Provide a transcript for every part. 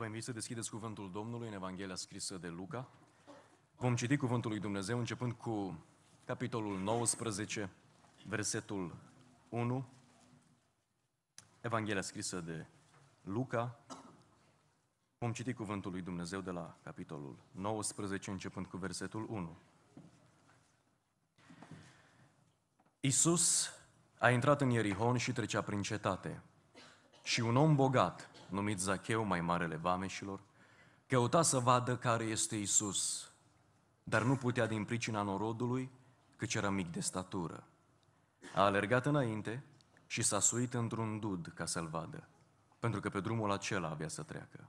Vă invit să deschideți cuvântul Domnului în Evanghelia scrisă de Luca. Vom citi cuvântul lui Dumnezeu începând cu capitolul 19, versetul 1, Evanghelia scrisă de Luca. Vom citi cuvântul lui Dumnezeu de la capitolul 19, începând cu versetul 1. Isus a intrat în Ierihon și trecea prin cetate. Și un om bogat, numit Zacheu, mai marele vameșilor, căuta să vadă care este Isus, dar nu putea din pricina norodului, căci era mic de statură. A alergat înainte și s-a suit într-un dud ca să-l vadă, pentru că pe drumul acela avea să treacă.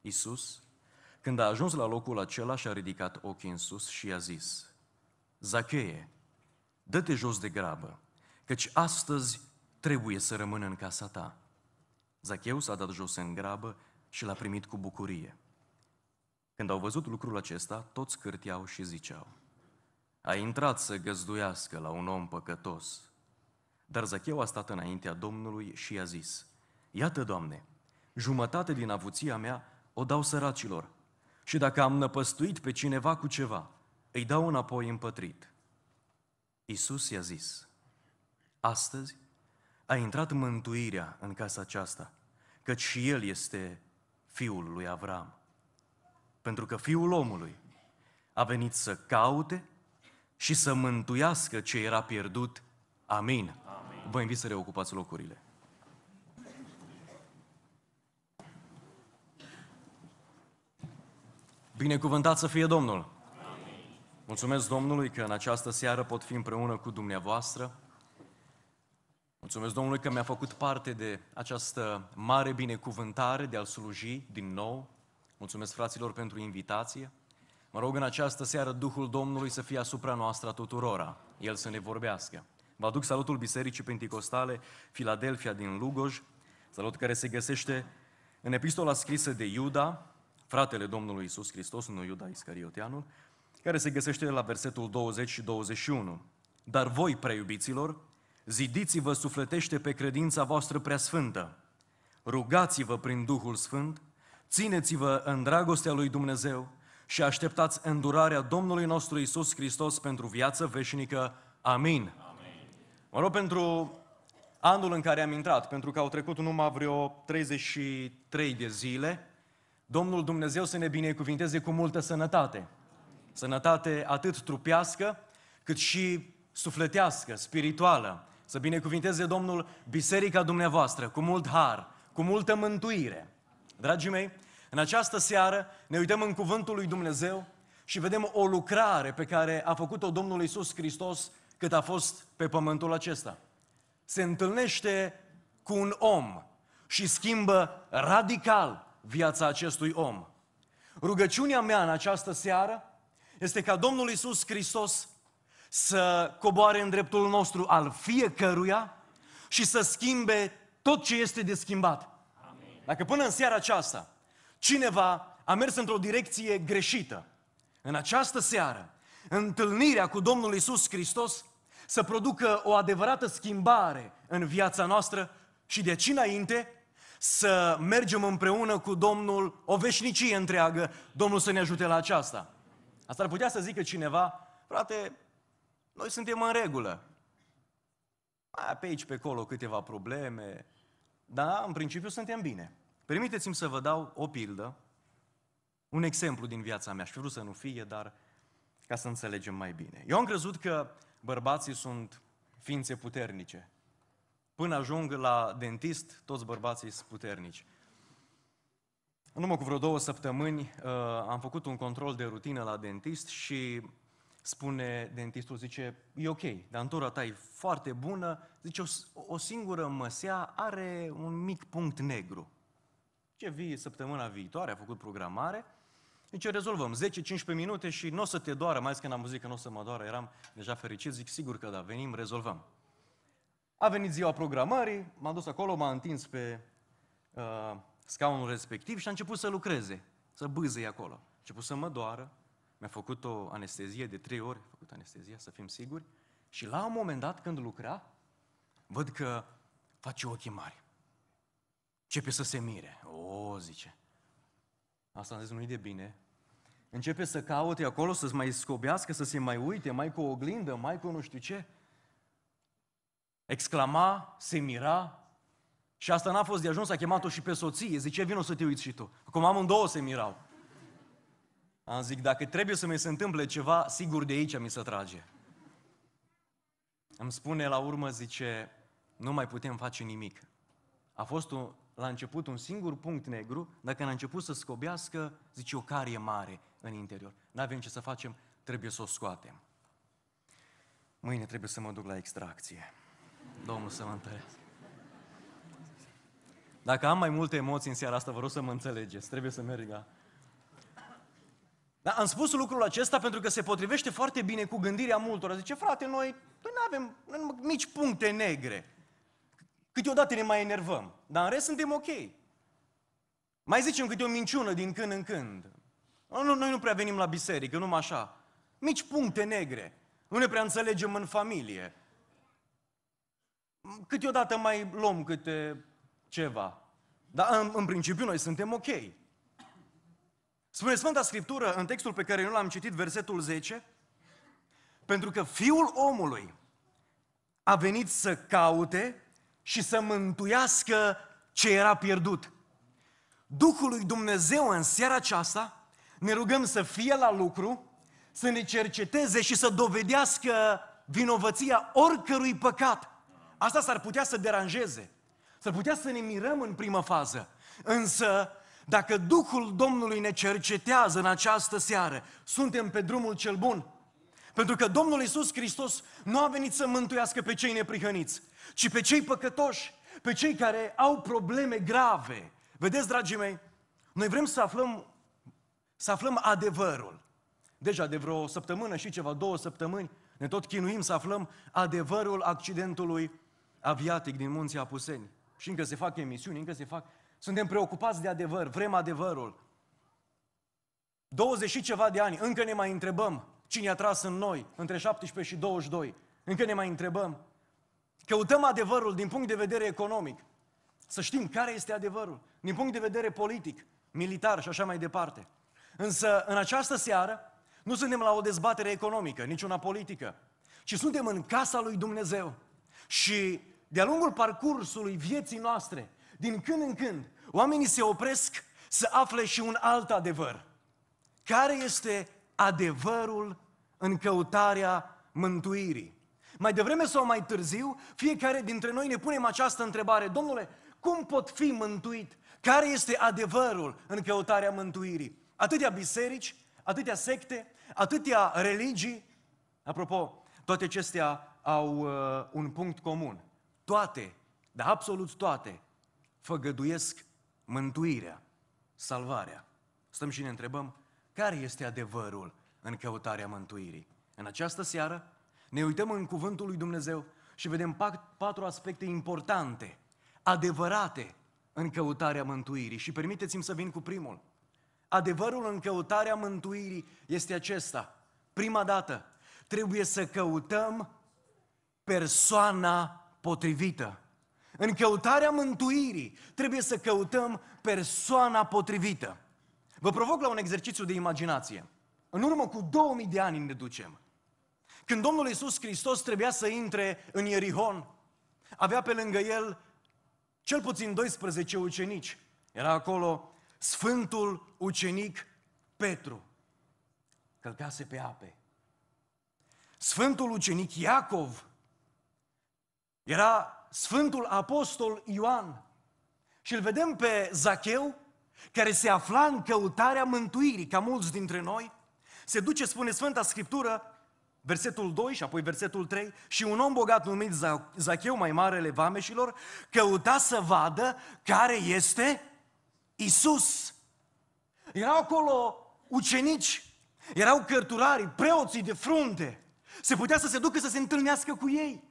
Isus, când a ajuns la locul acela, și-a ridicat ochii în sus și i-a zis, Zacheie, dă-te jos de grabă, căci astăzi trebuie să rămân în casa ta. Zacheu s-a dat jos în grabă și l-a primit cu bucurie. Când au văzut lucrul acesta, toți cârteau și ziceau, a intrat să găzduiască la un om păcătos. Dar Zacheu a stat înaintea Domnului și i-a zis, Iată, Doamne, jumătate din avuția mea o dau săracilor și dacă am năpăstuit pe cineva cu ceva, îi dau înapoi împătrit. Iisus i-a zis, Astăzi a intrat mântuirea în casa aceasta, căci și el este fiul lui Avram. Pentru că fiul omului a venit să caute și să mântuiască ce era pierdut. Amin. Amin. Vă invit să reocupați locurile. Binecuvântat să fie Domnul! Amin. Mulțumesc Domnului că în această seară pot fi împreună cu dumneavoastră Mulțumesc Domnului că mi-a făcut parte de această mare binecuvântare de a sluji din nou. Mulțumesc fraților pentru invitație. Mă rog în această seară Duhul Domnului să fie asupra noastră a tuturora. El să ne vorbească. Vă aduc salutul Bisericii Pentecostale Filadelfia din Lugoj, salut care se găsește în epistola scrisă de Iuda, fratele Domnului Isus Hristos, nu Iuda Iscariotianul, care se găsește la versetul 20 și 21. Dar voi, preiubiților, Zidiți-vă sufletește pe credința voastră prea sfântă, Rugați-vă prin Duhul Sfânt, țineți-vă în dragostea lui Dumnezeu și așteptați îndurarea Domnului nostru Isus Hristos pentru viață veșnică. Amin. Amin. Mă rog pentru anul în care am intrat, pentru că au trecut numai vreo 33 de zile, Domnul Dumnezeu să ne binecuvinteze cu multă sănătate. Sănătate atât trupească, cât și sufletească, spirituală. Să binecuvinteze Domnul biserica dumneavoastră cu mult har, cu multă mântuire. Dragii mei, în această seară ne uităm în cuvântul lui Dumnezeu și vedem o lucrare pe care a făcut-o Domnul Isus Hristos cât a fost pe pământul acesta. Se întâlnește cu un om și schimbă radical viața acestui om. Rugăciunea mea în această seară este ca Domnul Isus Hristos să coboare în dreptul nostru al fiecăruia și să schimbe tot ce este de schimbat. Amin. Dacă până în seara aceasta cineva a mers într-o direcție greșită, în această seară, întâlnirea cu Domnul Isus Hristos să producă o adevărată schimbare în viața noastră și de aici înainte să mergem împreună cu Domnul o veșnicie întreagă. Domnul să ne ajute la aceasta. Asta ar putea să zică cineva, frate, noi suntem în regulă. Mai pe aici, pe acolo, câteva probleme, dar în principiu suntem bine. Permiteți-mi să vă dau o pildă, un exemplu din viața mea. Și vrut să nu fie, dar ca să înțelegem mai bine. Eu am crezut că bărbații sunt ființe puternice. Până ajung la dentist, toți bărbații sunt puternici. În urmă cu vreo două săptămâni uh, am făcut un control de rutină la dentist și spune dentistul, zice, e ok, dantura ta e foarte bună, zice, o, o singură măsea are un mic punct negru. Ce vii săptămâna viitoare, a făcut programare, zice, rezolvăm 10-15 minute și nu o să te doară, mai ales când am zis că nu o să mă doară, eram deja fericit, zic sigur că da, venim, rezolvăm. A venit ziua programării, m-am dus acolo, m-am întins pe uh, scaunul respectiv și a început să lucreze, să bâzâi acolo. A început să mă doară, mi-a făcut o anestezie de trei ori, a făcut anestezia, să fim siguri. Și la un moment dat, când lucra, văd că face ochii mari. Începe să se mire. O, zice. Asta zis, nu-i de bine. Începe să caute acolo, să-ți mai scobească, să se mai uite, mai cu o oglindă, mai cu nu știu ce. Exclama, se mira. Și asta n-a fost de ajuns, a chemat-o și pe soție. Zice, vino să te uiți și tu. Acum amândouă se mirau. Am zic, dacă trebuie să mi se întâmple ceva, sigur de aici mi se trage. Îmi spune la urmă, zice, nu mai putem face nimic. A fost un, la început un singur punct negru, dacă a început să scobească, zice, o carie mare în interior. N-avem ce să facem, trebuie să o scoatem. Mâine trebuie să mă duc la extracție. Domnul să mă întărească. Dacă am mai multe emoții în seara asta, vă rog să mă înțelegeți. Trebuie să merg la dar Am spus lucrul acesta pentru că se potrivește foarte bine cu gândirea multora. Zice, frate, noi, noi nu avem noi mici puncte negre. Câteodată ne mai enervăm, dar în rest suntem ok. Mai zicem câte o minciună din când în când. Nu, noi nu prea venim la biserică, numai așa. Mici puncte negre. Nu ne prea înțelegem în familie. Câteodată mai luăm câte ceva. Dar în, în principiu noi suntem ok. Spune Sfânta Scriptură în textul pe care nu l-am citit, versetul 10, pentru că Fiul omului a venit să caute și să mântuiască ce era pierdut. Duhul lui Dumnezeu în seara aceasta ne rugăm să fie la lucru, să ne cerceteze și să dovedească vinovăția oricărui păcat. Asta s-ar putea să deranjeze, s-ar putea să ne mirăm în primă fază, însă dacă Duhul Domnului ne cercetează în această seară, suntem pe drumul cel bun. Pentru că Domnul Isus Hristos nu a venit să mântuiască pe cei neprihăniți, ci pe cei păcătoși, pe cei care au probleme grave. Vedeți, dragii mei, noi vrem să aflăm, să aflăm adevărul. Deja de vreo săptămână și ceva, două săptămâni, ne tot chinuim să aflăm adevărul accidentului aviatic din munții Apuseni. Și încă se fac emisiuni, încă se fac suntem preocupați de adevăr, vrem adevărul. 20 și ceva de ani, încă ne mai întrebăm cine a tras în noi, între 17 și 22. Încă ne mai întrebăm. Căutăm adevărul din punct de vedere economic. Să știm care este adevărul, din punct de vedere politic, militar și așa mai departe. Însă, în această seară, nu suntem la o dezbatere economică, niciuna politică, ci suntem în casa lui Dumnezeu. Și de-a lungul parcursului vieții noastre, din când în când, Oamenii se opresc să afle și un alt adevăr. Care este adevărul în căutarea mântuirii? Mai devreme sau mai târziu, fiecare dintre noi ne punem această întrebare. Domnule, cum pot fi mântuit? Care este adevărul în căutarea mântuirii? Atâtea biserici, atâtea secte, atâtea religii. Apropo, toate acestea au uh, un punct comun. Toate, dar absolut toate, făgăduiesc mântuirea, salvarea. Stăm și ne întrebăm care este adevărul în căutarea mântuirii. În această seară ne uităm în cuvântul lui Dumnezeu și vedem patru aspecte importante, adevărate în căutarea mântuirii. Și permiteți-mi să vin cu primul. Adevărul în căutarea mântuirii este acesta. Prima dată, trebuie să căutăm persoana potrivită. În căutarea mântuirii trebuie să căutăm persoana potrivită. Vă provoc la un exercițiu de imaginație. În urmă cu 2000 de ani ne ducem. Când Domnul Iisus Hristos trebuia să intre în Ierihon, avea pe lângă el cel puțin 12 ucenici. Era acolo Sfântul Ucenic Petru. Călcase pe ape. Sfântul Ucenic Iacov era Sfântul Apostol Ioan și îl vedem pe Zacheu, care se afla în căutarea mântuirii, ca mulți dintre noi, se duce, spune Sfânta Scriptură, versetul 2 și apoi versetul 3, și un om bogat numit Zacheu, mai marele vameșilor, căuta să vadă care este Isus. Erau acolo ucenici, erau cărturarii, preoții de frunte. Se putea să se ducă să se întâlnească cu ei.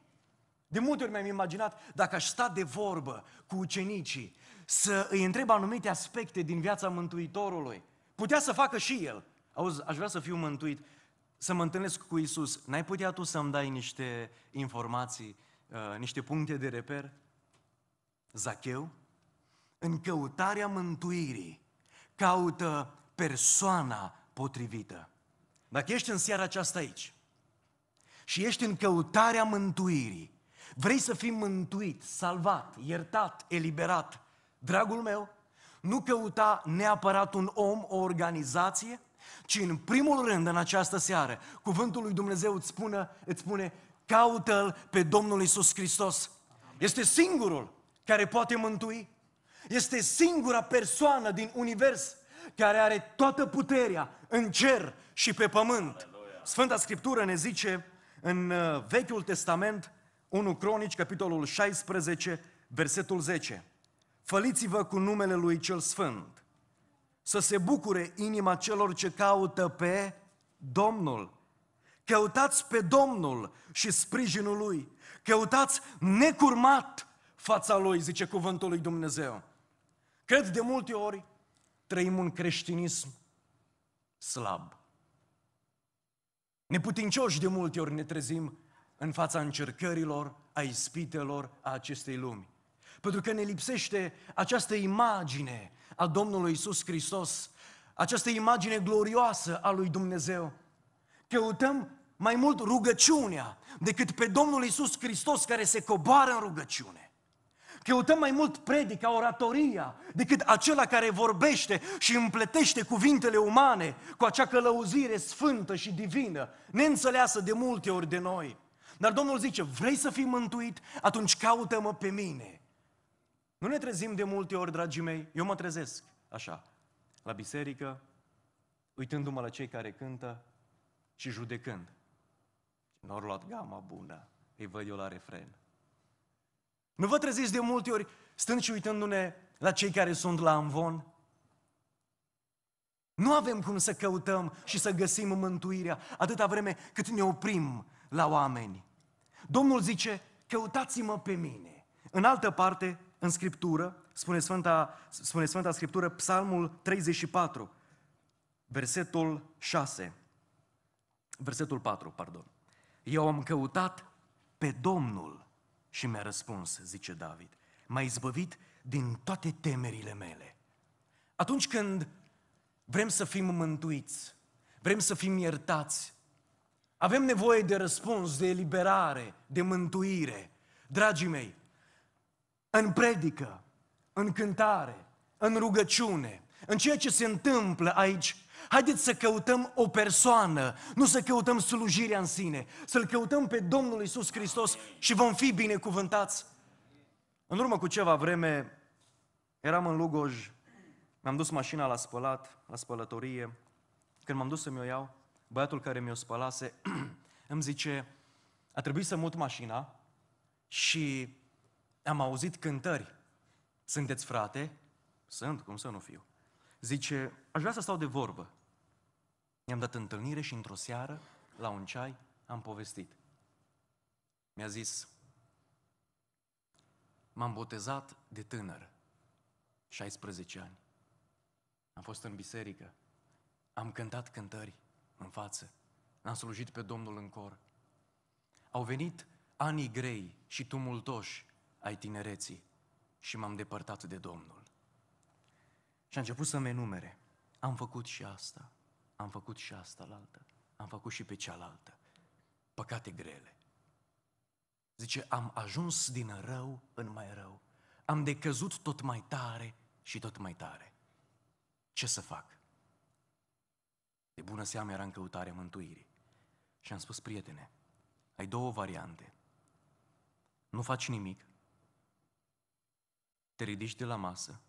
De multe ori mi-am imaginat dacă aș sta de vorbă cu ucenicii, să îi întreb anumite aspecte din viața Mântuitorului. Putea să facă și el. Auzi, aș vrea să fiu mântuit, să mă întâlnesc cu Isus. N-ai putea tu să-mi dai niște informații, uh, niște puncte de reper? Zacheu, în căutarea mântuirii, caută persoana potrivită. Dacă ești în seara aceasta aici și ești în căutarea mântuirii, Vrei să fii mântuit, salvat, iertat, eliberat? Dragul meu, nu căuta neapărat un om, o organizație, ci în primul rând, în această seară, cuvântul lui Dumnezeu îți spune, îți spune caută-L pe Domnul Isus Hristos. Este singurul care poate mântui. Este singura persoană din univers care are toată puterea în cer și pe pământ. Sfânta Scriptură ne zice în uh, Vechiul Testament, 1 Cronici, capitolul 16, versetul 10. Făliți-vă cu numele Lui Cel Sfânt, să se bucure inima celor ce caută pe Domnul. Căutați pe Domnul și sprijinul Lui. Căutați necurmat fața Lui, zice cuvântul Lui Dumnezeu. Cred de multe ori trăim un creștinism slab. Neputincioși de multe ori ne trezim în fața încercărilor, a ispitelor, a acestei lumi. Pentru că ne lipsește această imagine a Domnului Isus Hristos, această imagine glorioasă a lui Dumnezeu. Căutăm mai mult rugăciunea decât pe Domnul Isus Hristos care se coboară în rugăciune. Căutăm mai mult predica, oratoria, decât acela care vorbește și împletește cuvintele umane cu acea călăuzire sfântă și divină, neînțeleasă de multe ori de noi. Dar Domnul zice, vrei să fii mântuit? Atunci caută-mă pe mine. Nu ne trezim de multe ori, dragii mei, eu mă trezesc așa, la biserică, uitându-mă la cei care cântă și judecând. Nu au luat gama bună, îi văd eu la refren. Nu vă treziți de multe ori stând și uitându-ne la cei care sunt la amvon? Nu avem cum să căutăm și să găsim mântuirea atâta vreme cât ne oprim la oameni. Domnul zice, căutați-mă pe mine. În altă parte, în Scriptură, spune Sfânta, spune Sfânta Scriptură, Psalmul 34, versetul 6, versetul 4, pardon. Eu am căutat pe Domnul și mi-a răspuns, zice David. M-a izbăvit din toate temerile mele. Atunci când vrem să fim mântuiți, vrem să fim iertați, avem nevoie de răspuns, de eliberare, de mântuire. Dragii mei, în predică, în cântare, în rugăciune, în ceea ce se întâmplă aici, haideți să căutăm o persoană, nu să căutăm slujirea în sine, să-L căutăm pe Domnul Isus Hristos și vom fi binecuvântați. În urmă cu ceva vreme, eram în Lugoj, mi-am dus mașina la spălat, la spălătorie, când m-am dus să-mi o iau, băiatul care mi-o spălase, îmi zice, a trebuit să mut mașina și am auzit cântări. Sunteți frate? Sunt, cum să nu fiu. Zice, aș vrea să stau de vorbă. mi am dat întâlnire și într-o seară, la un ceai, am povestit. Mi-a zis, m-am botezat de tânăr, 16 ani. Am fost în biserică, am cântat cântări, în față. n am slujit pe Domnul în cor. Au venit anii grei și tumultoși ai tinereții și m-am depărtat de Domnul. Și a început să-mi enumere. Am făcut și asta, am făcut și asta la altă, am făcut și pe cealaltă. Păcate grele. Zice, am ajuns din rău în mai rău. Am decăzut tot mai tare și tot mai tare. Ce să fac? De bună seamă era în căutarea mântuirii. Și am spus, prietene, ai două variante. Nu faci nimic, te ridici de la masă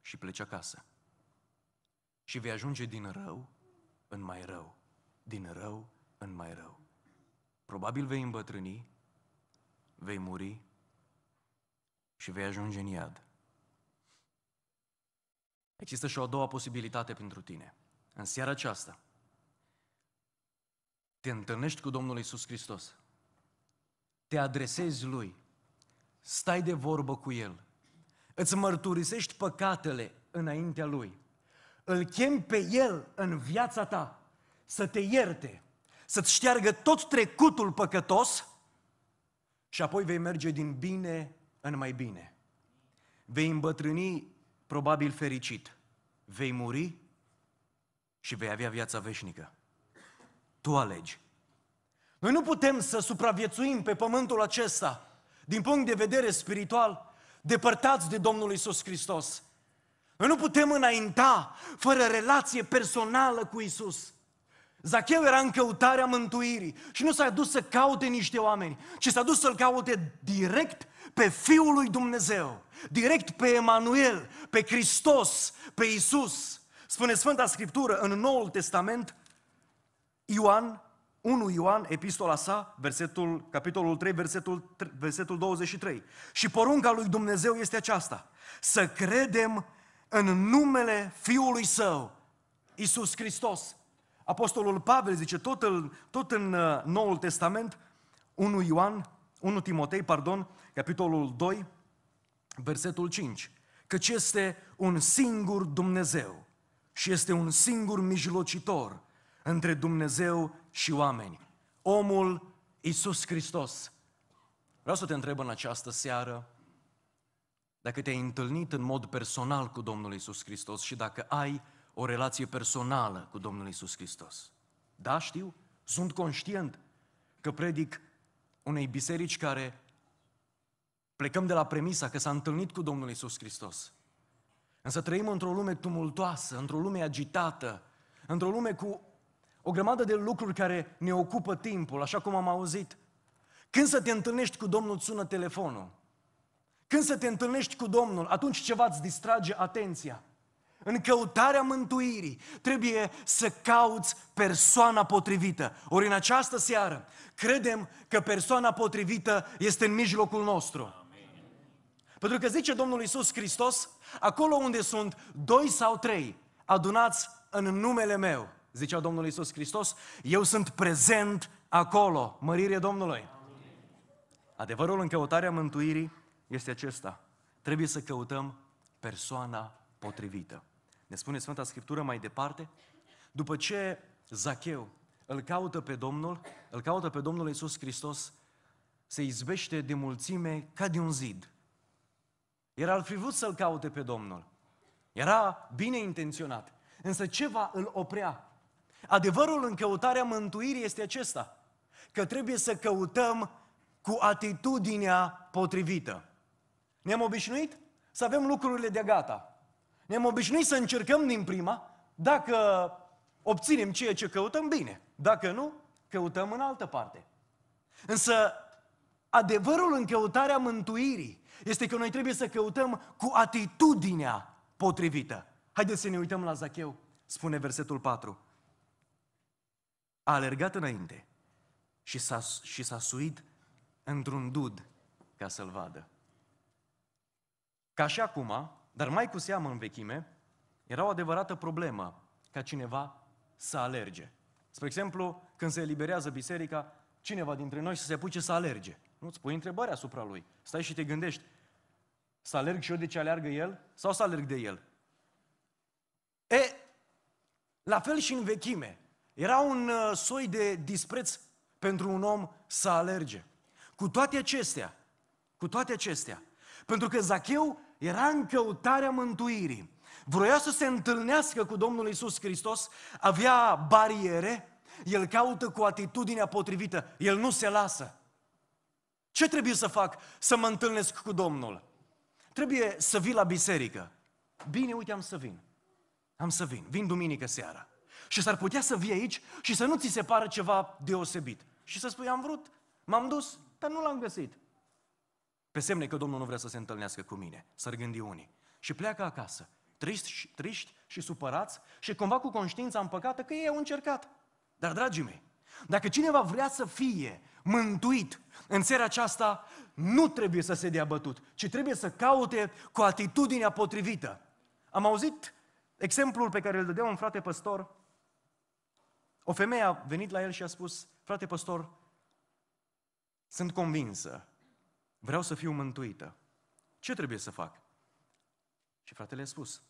și pleci acasă. Și vei ajunge din rău în mai rău, din rău în mai rău. Probabil vei îmbătrâni, vei muri și vei ajunge în iad. Există și o a doua posibilitate pentru tine – în seara aceasta, te întâlnești cu Domnul Isus Hristos, te adresezi Lui, stai de vorbă cu El, îți mărturisești păcatele înaintea Lui, îl chem pe El în viața ta să te ierte, să-ți șteargă tot trecutul păcătos și apoi vei merge din bine în mai bine. Vei îmbătrâni probabil fericit, vei muri și vei avea viața veșnică. Tu alegi. Noi nu putem să supraviețuim pe pământul acesta, din punct de vedere spiritual, depărtați de Domnul Isus Hristos. Noi nu putem înainta fără relație personală cu Isus. Zacheu era în căutarea mântuirii și nu s-a dus să caute niște oameni, ci s-a dus să-L caute direct pe Fiul lui Dumnezeu, direct pe Emanuel, pe Hristos, pe Isus. Spune Sfânta Scriptură în Noul Testament, Ioan, 1 Ioan, epistola sa, versetul, capitolul 3, versetul, versetul 23. Și porunca lui Dumnezeu este aceasta, să credem în numele Fiului Său, Isus Hristos. Apostolul Pavel zice tot în, tot în uh, Noul Testament, 1 Ioan, 1 Timotei, pardon, capitolul 2, versetul 5. Căci este un singur Dumnezeu și este un singur mijlocitor între Dumnezeu și oameni. Omul Isus Hristos. Vreau să te întreb în această seară dacă te-ai întâlnit în mod personal cu Domnul Isus Hristos și dacă ai o relație personală cu Domnul Isus Hristos. Da, știu, sunt conștient că predic unei biserici care plecăm de la premisa că s-a întâlnit cu Domnul Isus Hristos. Însă trăim într-o lume tumultoasă, într-o lume agitată, într-o lume cu o grămadă de lucruri care ne ocupă timpul, așa cum am auzit. Când să te întâlnești cu Domnul, sună telefonul. Când să te întâlnești cu Domnul, atunci ceva îți distrage atenția. În căutarea mântuirii trebuie să cauți persoana potrivită. Ori în această seară credem că persoana potrivită este în mijlocul nostru. Pentru că zice Domnul Iisus Hristos, acolo unde sunt doi sau trei adunați în numele meu, zicea Domnul Iisus Hristos, eu sunt prezent acolo, mărire Domnului. Adevărul în căutarea mântuirii este acesta. Trebuie să căutăm persoana potrivită. Ne spune Sfânta Scriptură mai departe, după ce Zacheu îl caută pe Domnul, îl caută pe Domnul Iisus Hristos, se izbește de mulțime ca de un zid. Era al fi vrut să-L caute pe Domnul. Era bine intenționat. Însă ceva îl oprea. Adevărul în căutarea mântuirii este acesta. Că trebuie să căutăm cu atitudinea potrivită. Ne-am obișnuit să avem lucrurile de gata. Ne-am obișnuit să încercăm din prima, dacă obținem ceea ce căutăm, bine. Dacă nu, căutăm în altă parte. Însă Adevărul în căutarea mântuirii este că noi trebuie să căutăm cu atitudinea potrivită. Haideți să ne uităm la Zacheu, spune versetul 4. A alergat înainte și s-a, și s-a suit într-un dud ca să-l vadă. Ca și acum, dar mai cu seamă în vechime, era o adevărată problemă ca cineva să alerge. Spre exemplu, când se eliberează biserica, cineva dintre noi să se apuce să alerge nu îți pui întrebări asupra lui. Stai și te gândești, să alerg și eu de ce aleargă el sau să alerg de el? E, la fel și în vechime. Era un uh, soi de dispreț pentru un om să alerge. Cu toate acestea, cu toate acestea, pentru că Zacheu era în căutarea mântuirii. Vroia să se întâlnească cu Domnul Isus Hristos, avea bariere, el caută cu atitudinea potrivită, el nu se lasă. Ce trebuie să fac să mă întâlnesc cu Domnul? Trebuie să vii la biserică. Bine, uite, am să vin. Am să vin. Vin duminică seara. Și s-ar putea să vii aici și să nu ți se pară ceva deosebit. Și să spui, am vrut, m-am dus, dar nu l-am găsit. Pe semne că Domnul nu vrea să se întâlnească cu mine, s-ar gândi unii. Și pleacă acasă, triști, triști și supărați și cumva cu conștiința împăcată că ei au încercat. Dar, dragii mei, dacă cineva vrea să fie mântuit, în seara aceasta nu trebuie să se dea bătut, ci trebuie să caute cu atitudinea potrivită. Am auzit exemplul pe care îl dădea un frate păstor. O femeie a venit la el și a spus, frate păstor, sunt convinsă, vreau să fiu mântuită. Ce trebuie să fac? Și fratele a spus,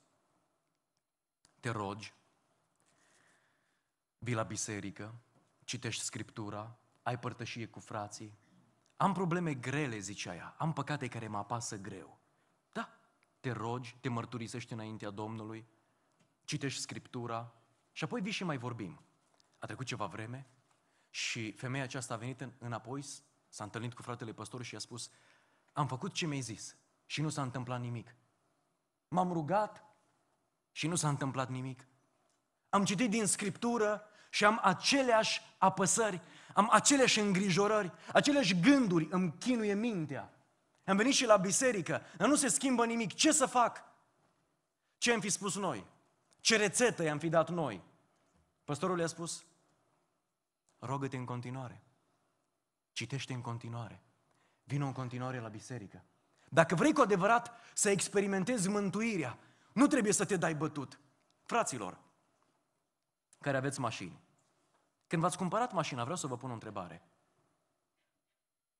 te rogi, vii la biserică, citești Scriptura, ai părtășie cu frații. Am probleme grele, zicea ea, am păcate care mă apasă greu. Da, te rogi, te mărturisești înaintea Domnului, citești Scriptura și apoi vii și mai vorbim. A trecut ceva vreme și femeia aceasta a venit în, înapoi, s-a întâlnit cu fratele păstor și i-a spus am făcut ce mi-ai zis și nu s-a întâmplat nimic. M-am rugat și nu s-a întâmplat nimic. Am citit din Scriptură și am aceleași apăsări am aceleași îngrijorări, aceleași gânduri îmi chinuie mintea. Am venit și la biserică, dar nu se schimbă nimic. Ce să fac? Ce am fi spus noi? Ce rețetă i-am fi dat noi? Păstorul i a spus, rogă-te în continuare, citește în continuare, vină în continuare la biserică. Dacă vrei cu adevărat să experimentezi mântuirea, nu trebuie să te dai bătut. Fraților, care aveți mașini, când v-ați cumpărat mașina, vreau să vă pun o întrebare.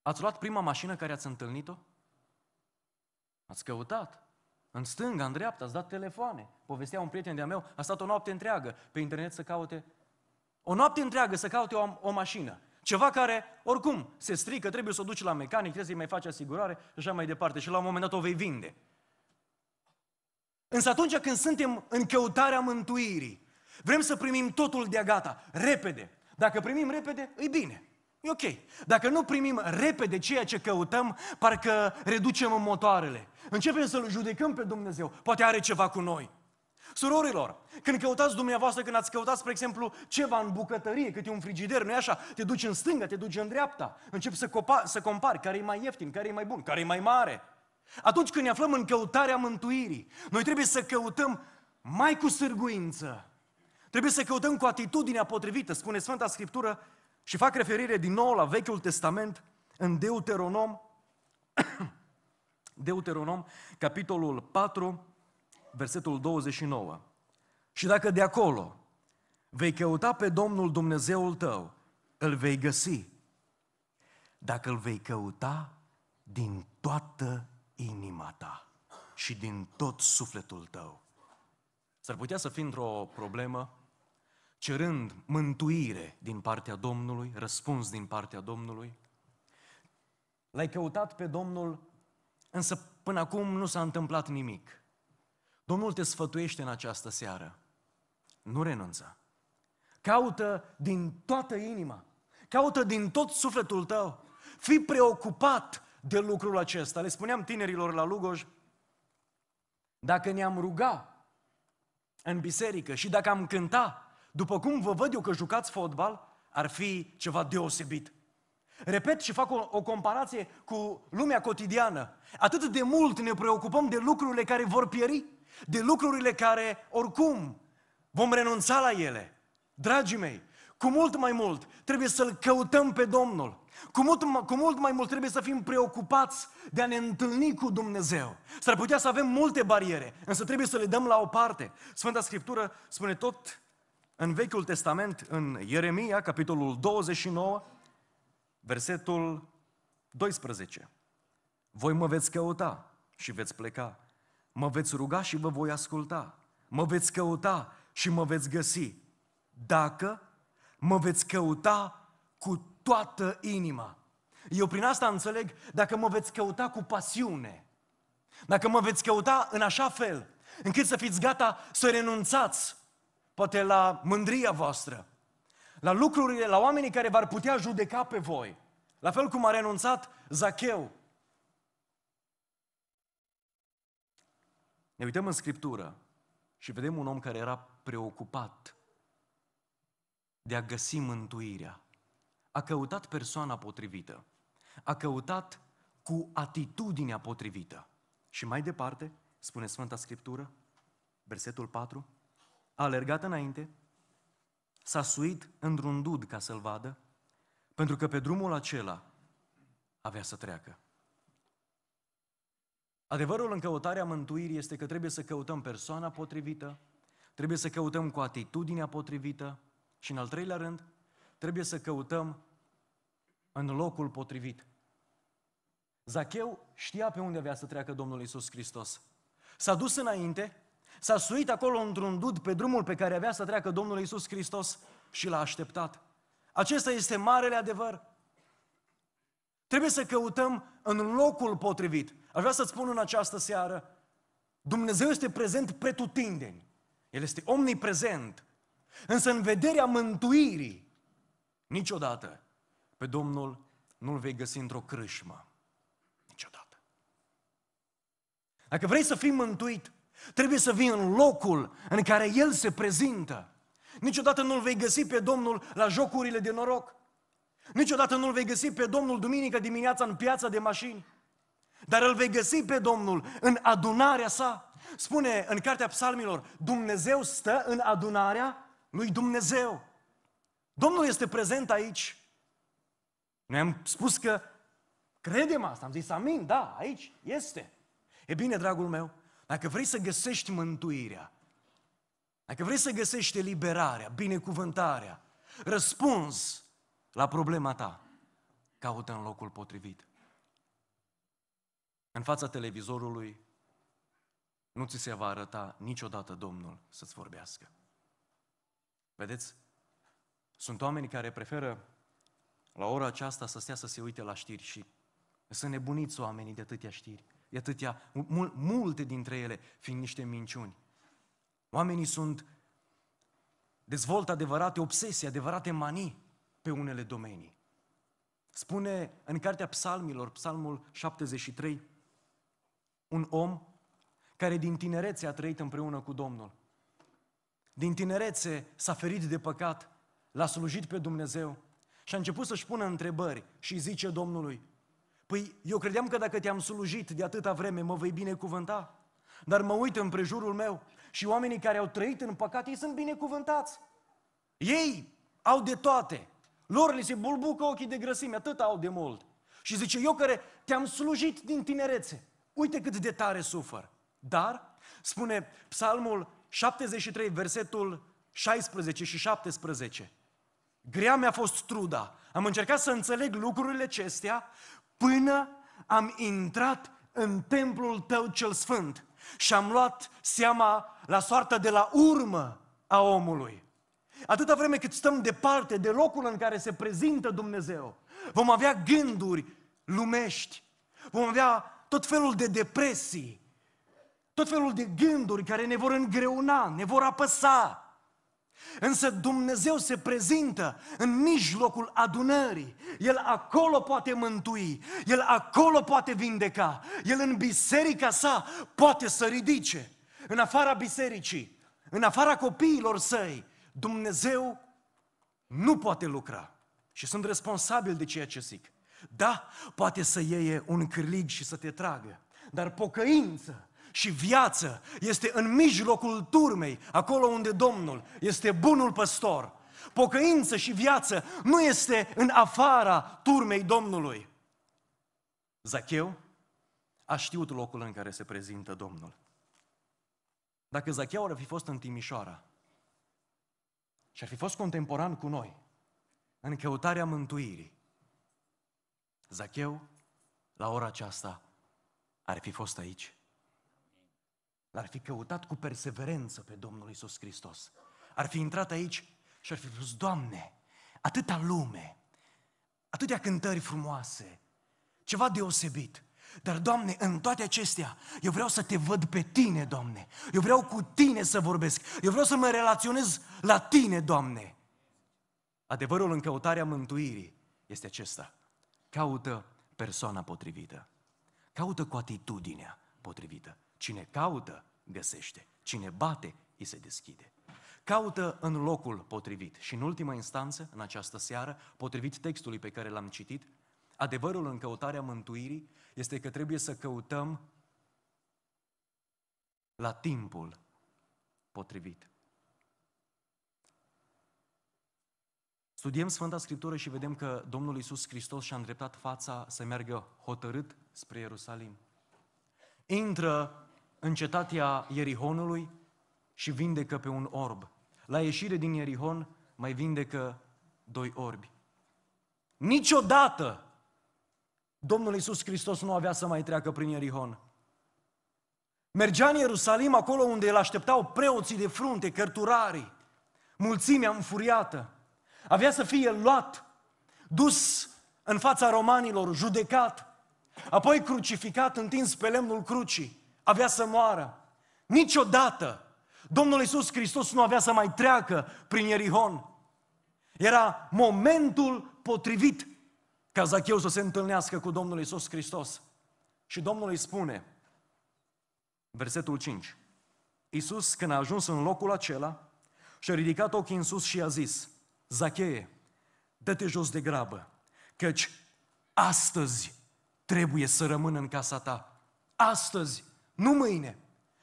Ați luat prima mașină care ați întâlnit-o? Ați căutat? În stânga, în dreapta, ați dat telefoane. Povestea un prieten de-a meu, a stat o noapte întreagă pe internet să caute... O noapte întreagă să caute o, o mașină. Ceva care, oricum, se strică, trebuie să o duci la mecanic, trebuie să-i mai faci asigurare și așa mai departe. Și la un moment dat o vei vinde. Însă atunci când suntem în căutarea mântuirii, vrem să primim totul de gata, repede, dacă primim repede, e bine. E ok. Dacă nu primim repede ceea ce căutăm, parcă reducem motoarele. Începem să-L judecăm pe Dumnezeu. Poate are ceva cu noi. Surorilor, când căutați dumneavoastră, când ați căutat, spre exemplu, ceva în bucătărie, câte un frigider, nu-i așa? Te duci în stânga, te duci în dreapta, începi să, copa, să compari care e mai ieftin, care e mai bun, care e mai mare. Atunci când ne aflăm în căutarea mântuirii, noi trebuie să căutăm mai cu sârguință, Trebuie să căutăm cu atitudinea potrivită, spune Sfânta Scriptură și fac referire din nou la Vechiul Testament în Deuteronom, Deuteronom, capitolul 4, versetul 29. Și dacă de acolo vei căuta pe Domnul Dumnezeul tău, îl vei găsi. Dacă îl vei căuta din toată inima ta și din tot sufletul tău. S-ar putea să fii într-o problemă cerând mântuire din partea Domnului, răspuns din partea Domnului. L-ai căutat pe Domnul, însă până acum nu s-a întâmplat nimic. Domnul te sfătuiește în această seară. Nu renunța. Caută din toată inima. Caută din tot sufletul tău. Fii preocupat de lucrul acesta. Le spuneam tinerilor la Lugoj, dacă ne-am rugat în biserică și dacă am cântat după cum vă văd eu că jucați fotbal, ar fi ceva deosebit. Repet și fac o, o comparație cu lumea cotidiană. Atât de mult ne preocupăm de lucrurile care vor pieri, de lucrurile care, oricum, vom renunța la ele. Dragii mei, cu mult mai mult trebuie să-L căutăm pe Domnul. Cu mult, cu mult mai mult trebuie să fim preocupați de a ne întâlni cu Dumnezeu. S-ar putea să avem multe bariere, însă trebuie să le dăm la o parte. Sfânta Scriptură spune tot în Vechiul Testament, în Ieremia, capitolul 29, versetul 12. Voi mă veți căuta și veți pleca. Mă veți ruga și vă voi asculta. Mă veți căuta și mă veți găsi. Dacă mă veți căuta cu toată inima. Eu prin asta înțeleg dacă mă veți căuta cu pasiune. Dacă mă veți căuta în așa fel încât să fiți gata să renunțați poate la mândria voastră, la lucrurile, la oamenii care v-ar putea judeca pe voi. La fel cum a renunțat Zacheu. Ne uităm în Scriptură și vedem un om care era preocupat de a găsi mântuirea. A căutat persoana potrivită. A căutat cu atitudinea potrivită. Și mai departe, spune Sfânta Scriptură, versetul 4, a alergat înainte, s-a suit într-un dud ca să-l vadă, pentru că pe drumul acela avea să treacă. Adevărul în căutarea mântuirii este că trebuie să căutăm persoana potrivită, trebuie să căutăm cu atitudinea potrivită și, în al treilea rând, trebuie să căutăm în locul potrivit. Zacheu știa pe unde avea să treacă Domnul Isus Hristos. S-a dus înainte, S-a suit acolo într-un dud pe drumul pe care avea să treacă Domnul Isus Hristos și l-a așteptat. Acesta este marele adevăr. Trebuie să căutăm în locul potrivit. Aș vrea să spun în această seară, Dumnezeu este prezent pretutindeni. El este omniprezent. Însă în vederea mântuirii, niciodată pe Domnul nu-L vei găsi într-o crâșmă. Niciodată. Dacă vrei să fii mântuit, Trebuie să vii în locul în care El se prezintă. Niciodată nu-L vei găsi pe Domnul la jocurile de noroc. Niciodată nu-L vei găsi pe Domnul duminică dimineața în piața de mașini. Dar îl vei găsi pe Domnul în adunarea sa. Spune în cartea psalmilor, Dumnezeu stă în adunarea lui Dumnezeu. Domnul este prezent aici. ne am spus că credem asta, am zis amin, da, aici este. E bine, dragul meu, dacă vrei să găsești mântuirea, dacă vrei să găsești eliberarea, binecuvântarea, răspuns la problema ta, caută în locul potrivit. În fața televizorului nu ți se va arăta niciodată Domnul să-ți vorbească. Vedeți? Sunt oameni care preferă la ora aceasta să stea să se uite la știri și să nebuniți oamenii de atâtea știri e atâtea, multe dintre ele fiind niște minciuni. Oamenii sunt, dezvoltă adevărate obsesii, adevărate manii pe unele domenii. Spune în cartea psalmilor, psalmul 73, un om care din tinerețe a trăit împreună cu Domnul. Din tinerețe s-a ferit de păcat, l-a slujit pe Dumnezeu și a început să-și pună întrebări și zice Domnului, Păi eu credeam că dacă te-am slujit de atâta vreme, mă vei binecuvânta. Dar mă uit în prejurul meu și oamenii care au trăit în păcat, ei sunt binecuvântați. Ei au de toate. Lor li se bulbucă ochii de grăsime, atât au de mult. Și zice, eu care te-am slujit din tinerețe, uite cât de tare sufăr. Dar, spune Psalmul 73, versetul 16 și 17, grea mi-a fost truda, am încercat să înțeleg lucrurile acestea până am intrat în templul tău cel sfânt și am luat seama la soarta de la urmă a omului. Atâta vreme cât stăm departe de locul în care se prezintă Dumnezeu, vom avea gânduri lumești, vom avea tot felul de depresii, tot felul de gânduri care ne vor îngreuna, ne vor apăsa, Însă Dumnezeu se prezintă în mijlocul adunării. El acolo poate mântui, El acolo poate vindeca, El în biserica sa poate să ridice. În afara bisericii, în afara copiilor săi, Dumnezeu nu poate lucra. Și sunt responsabil de ceea ce zic. Da, poate să iei un cârlig și să te tragă, dar pocăință și viață este în mijlocul turmei, acolo unde Domnul este bunul păstor. Pocăință și viață nu este în afara turmei Domnului. Zacheu a știut locul în care se prezintă Domnul. Dacă Zacheu ar fi fost în Timișoara și ar fi fost contemporan cu noi, în căutarea mântuirii, Zacheu, la ora aceasta, ar fi fost aici L-ar fi căutat cu perseverență pe Domnul Isus Hristos. Ar fi intrat aici și ar fi spus, Doamne, atâta lume, atâtea cântări frumoase, ceva deosebit. Dar, Doamne, în toate acestea, eu vreau să te văd pe Tine, Doamne. Eu vreau cu Tine să vorbesc. Eu vreau să mă relaționez la Tine, Doamne. Adevărul în căutarea mântuirii este acesta. Caută persoana potrivită. Caută cu atitudinea potrivită. Cine caută, găsește. Cine bate, îi se deschide. Caută în locul potrivit și în ultima instanță, în această seară, potrivit textului pe care l-am citit, adevărul în căutarea mântuirii este că trebuie să căutăm la timpul potrivit. Studiem Sfânta Scriptură și vedem că Domnul Iisus Hristos și-a îndreptat fața să meargă hotărât spre Ierusalim. Intră în cetatea Ierihonului și vindecă pe un orb. La ieșire din Ierihon mai vindecă doi orbi. Niciodată Domnul Iisus Hristos nu avea să mai treacă prin Ierihon. Mergea în Ierusalim, acolo unde îl așteptau preoții de frunte, cărturarii, mulțimea înfuriată. Avea să fie luat, dus în fața romanilor, judecat, apoi crucificat, întins pe lemnul crucii avea să moară. Niciodată Domnul Iisus Hristos nu avea să mai treacă prin Ierihon. Era momentul potrivit ca Zacheu să se întâlnească cu Domnul Iisus Hristos. Și Domnul îi spune, versetul 5, Iisus când a ajuns în locul acela, și-a ridicat ochii în sus și a zis, Zacheie, dă-te jos de grabă, căci astăzi trebuie să rămân în casa ta. Astăzi nu mâine.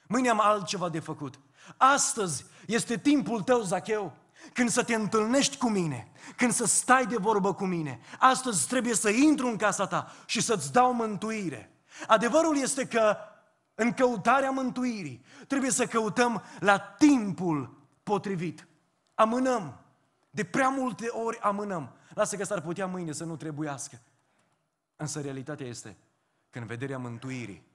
Mâine am altceva de făcut. Astăzi este timpul tău, Zacheu, când să te întâlnești cu mine, când să stai de vorbă cu mine. Astăzi trebuie să intru în casa ta și să-ți dau mântuire. Adevărul este că în căutarea mântuirii trebuie să căutăm la timpul potrivit. Amânăm. De prea multe ori amânăm. Lasă că s-ar putea mâine să nu trebuiască. Însă realitatea este că în vederea mântuirii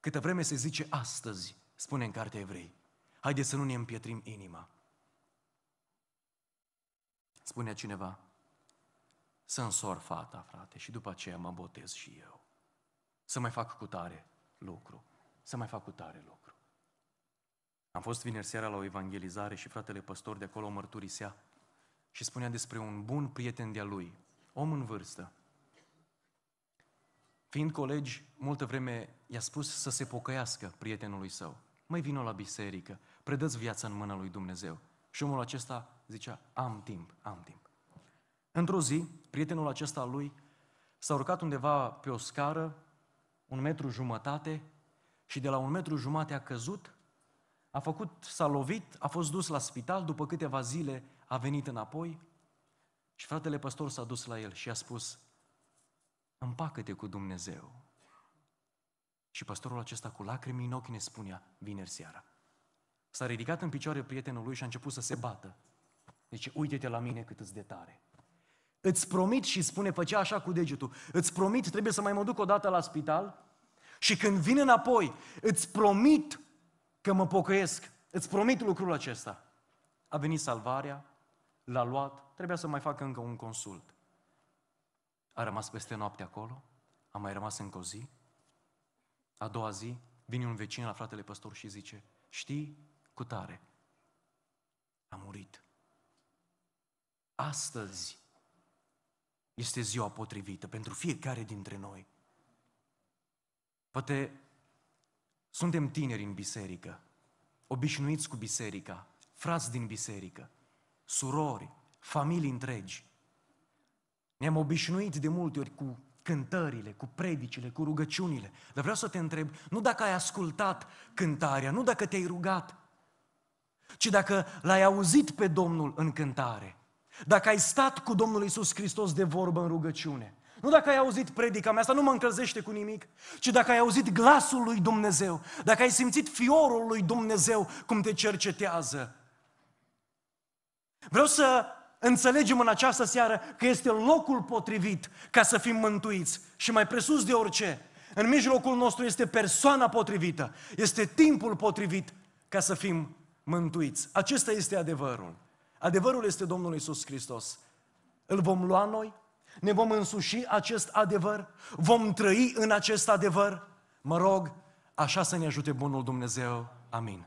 Câtă vreme se zice astăzi, spune în cartea evrei, haide să nu ne împietrim inima. Spunea cineva, să însor fata, frate, și după aceea mă botez și eu. Să mai fac cu tare lucru, să mai fac cu tare lucru. Am fost vineri seara la o evangelizare și fratele păstor de acolo mărturisea și spunea despre un bun prieten de-a lui, om în vârstă, Fiind colegi, multă vreme i-a spus să se pocăiască prietenului său. Mai vină la biserică, predăți viața în mâna lui Dumnezeu. Și omul acesta zicea, am timp, am timp. Într-o zi, prietenul acesta al lui s-a urcat undeva pe o scară, un metru jumătate, și de la un metru jumate a căzut, a făcut, s-a lovit, a fost dus la spital, după câteva zile a venit înapoi și fratele păstor s-a dus la el și a spus, împacă-te cu Dumnezeu. Și pastorul acesta cu lacrimi în ochi ne spunea vineri seara. S-a ridicat în picioare prietenul lui și a început să se bată. Deci, uite-te la mine cât îți de tare. Îți promit și spune, făcea așa cu degetul, îți promit, trebuie să mai mă duc o dată la spital și când vin înapoi, îți promit că mă pocăiesc, îți promit lucrul acesta. A venit salvarea, l-a luat, trebuia să mai facă încă un consult. A rămas peste noapte acolo, a mai rămas încă o zi. A doua zi vine un vecin la fratele păstor și zice, știi, cu tare, a murit. Astăzi este ziua potrivită pentru fiecare dintre noi. Poate suntem tineri în biserică, obișnuiți cu biserica, frați din biserică, surori, familii întregi, ne-am obișnuit de multe ori cu cântările, cu predicile, cu rugăciunile. Dar vreau să te întreb, nu dacă ai ascultat cântarea, nu dacă te-ai rugat, ci dacă l-ai auzit pe Domnul în cântare, dacă ai stat cu Domnul Isus Hristos de vorbă în rugăciune, nu dacă ai auzit predica mea, asta nu mă încălzește cu nimic, ci dacă ai auzit glasul lui Dumnezeu, dacă ai simțit fiorul lui Dumnezeu cum te cercetează. Vreau să înțelegem în această seară că este locul potrivit ca să fim mântuiți și mai presus de orice, în mijlocul nostru este persoana potrivită, este timpul potrivit ca să fim mântuiți. Acesta este adevărul. Adevărul este Domnul Isus Hristos. Îl vom lua noi, ne vom însuși acest adevăr, vom trăi în acest adevăr. Mă rog, așa să ne ajute Bunul Dumnezeu. Amin.